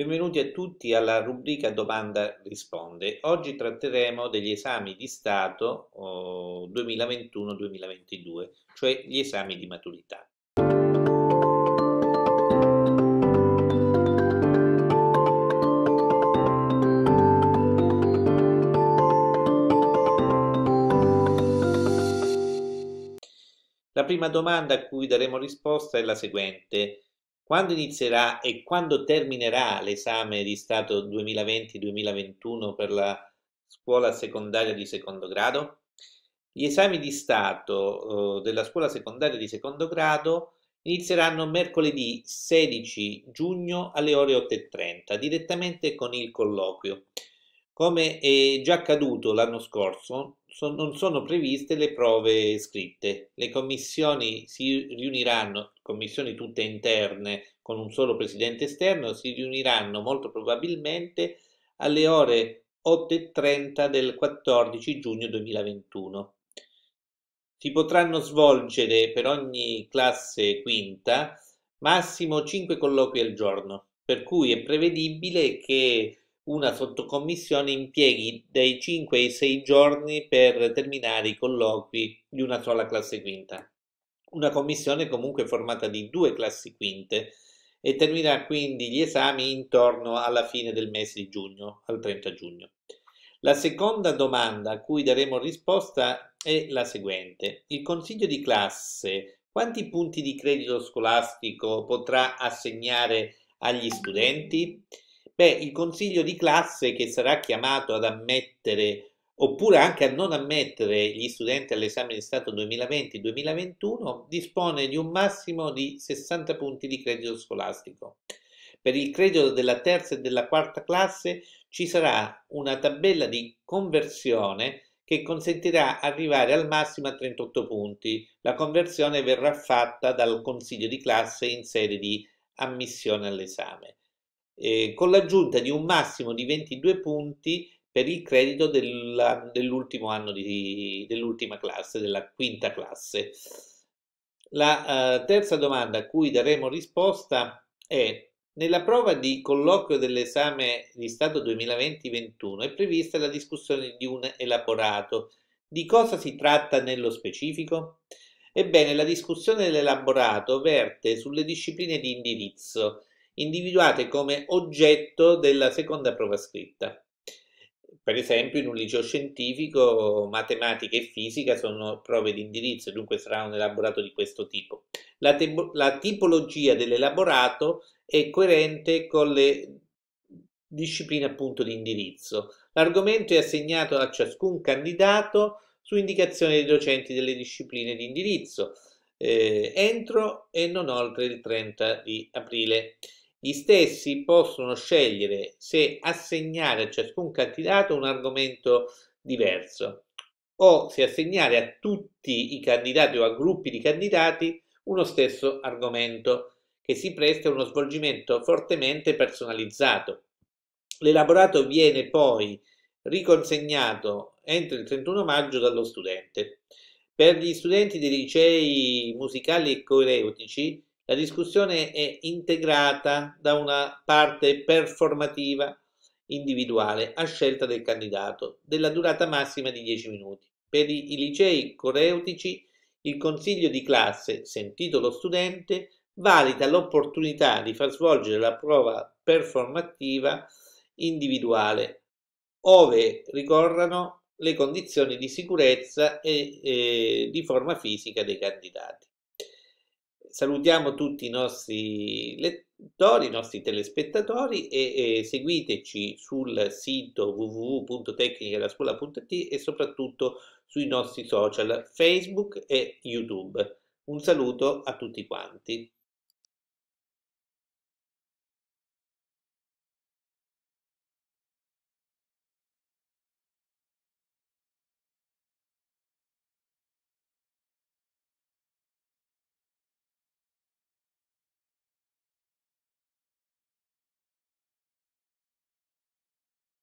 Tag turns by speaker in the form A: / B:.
A: Benvenuti a tutti alla rubrica Domanda risponde. Oggi tratteremo degli esami di Stato oh, 2021-2022, cioè gli esami di maturità. La prima domanda a cui daremo risposta è la seguente. Quando inizierà e quando terminerà l'esame di Stato 2020-2021 per la scuola secondaria di secondo grado? Gli esami di Stato eh, della scuola secondaria di secondo grado inizieranno mercoledì 16 giugno alle ore 8.30, direttamente con il colloquio. Come è già accaduto l'anno scorso, so, non sono previste le prove scritte. Le commissioni si riuniranno, commissioni tutte interne con un solo presidente esterno, si riuniranno molto probabilmente alle ore 8.30 del 14 giugno 2021. Si potranno svolgere per ogni classe quinta massimo 5 colloqui al giorno, per cui è prevedibile che una sottocommissione impieghi dai 5 ai 6 giorni per terminare i colloqui di una sola classe quinta. Una commissione comunque formata di due classi quinte e terminerà quindi gli esami intorno alla fine del mese di giugno, al 30 giugno. La seconda domanda a cui daremo risposta è la seguente. Il consiglio di classe quanti punti di credito scolastico potrà assegnare agli studenti? Beh, il consiglio di classe che sarà chiamato ad ammettere oppure anche a non ammettere gli studenti all'esame di Stato 2020-2021 dispone di un massimo di 60 punti di credito scolastico. Per il credito della terza e della quarta classe ci sarà una tabella di conversione che consentirà di arrivare al massimo a 38 punti. La conversione verrà fatta dal consiglio di classe in sede di ammissione all'esame eh, con l'aggiunta di un massimo di 22 punti per il credito della, dell'ultimo anno di, dell'ultima classe, della quinta classe. La eh, terza domanda a cui daremo risposta è nella prova di colloquio dell'esame di Stato 2020-21 è prevista la discussione di un elaborato. Di cosa si tratta nello specifico? Ebbene, la discussione dell'elaborato verte sulle discipline di indirizzo, individuate come oggetto della seconda prova scritta. Per esempio in un liceo scientifico matematica e fisica sono prove di indirizzo, dunque sarà un elaborato di questo tipo. La, la tipologia dell'elaborato è coerente con le discipline appunto di indirizzo. L'argomento è assegnato a ciascun candidato su indicazione dei docenti delle discipline di indirizzo eh, entro e non oltre il 30 di aprile. Gli stessi possono scegliere se assegnare a ciascun candidato un argomento diverso o se assegnare a tutti i candidati o a gruppi di candidati uno stesso argomento che si presta a uno svolgimento fortemente personalizzato. L'elaborato viene poi riconsegnato entro il 31 maggio dallo studente. Per gli studenti dei licei musicali e coreutici la discussione è integrata da una parte performativa individuale a scelta del candidato, della durata massima di 10 minuti. Per i licei coreutici il consiglio di classe, sentito lo studente, valida l'opportunità di far svolgere la prova performativa individuale, ove ricorrano le condizioni di sicurezza e eh, di forma fisica dei candidati salutiamo tutti i nostri lettori, i nostri telespettatori e, e seguiteci sul sito www.tecnichelascuola.it e soprattutto sui nostri social Facebook e YouTube. Un saluto a tutti quanti.